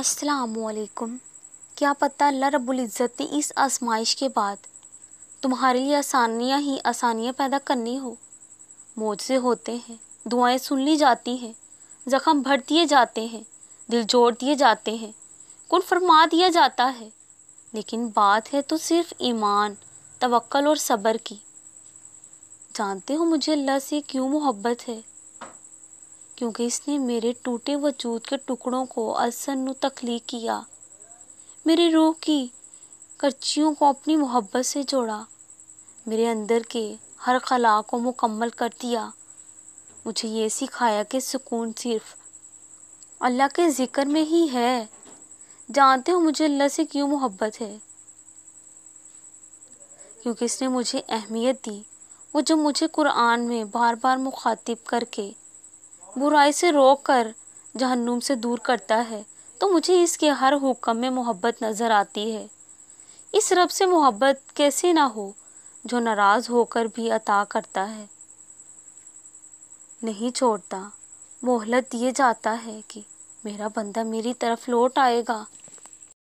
असलकुम क्या पता अल्लाह रबुल्ज़त ने इस आजमाइश के बाद तुम्हारे लिए आसानियाँ ही आसानियाँ पैदा करनी हो से होते हैं दुआएं सुन ली जाती हैं ज़ख़म भर दिए जाते हैं दिल जोड़ दिए जाते हैं कौन फरमा दिया जाता है लेकिन बात है तो सिर्फ ईमान तवक्ल और सब्र की जानते हो मुझे अल्लाह से क्यों मोहब्बत है क्योंकि इसने मेरे टूटे वजूद के टुकड़ों को न तख्लीक किया मेरे रूह की कर्चियों को अपनी मोहब्बत से जोड़ा मेरे अंदर के हर खला को मुकम्मल कर दिया मुझे ये सिखाया कि सुकून सिर्फ अल्लाह के ज़िक्र में ही है जानते हो मुझे अल्लाह से क्यों मोहब्बत है क्योंकि इसने मुझे अहमियत दी वो जो मुझे कुरान में बार बार मुखातिब करके बुराई से रोक कर जहन्नुम से दूर करता है तो मुझे इसके हर हुक्म में मोहब्बत नज़र आती है इस रब से मोहब्बत कैसे ना हो जो नाराज़ होकर भी अता करता है नहीं छोड़ता मोहलत दिए जाता है कि मेरा बंदा मेरी तरफ लौट आएगा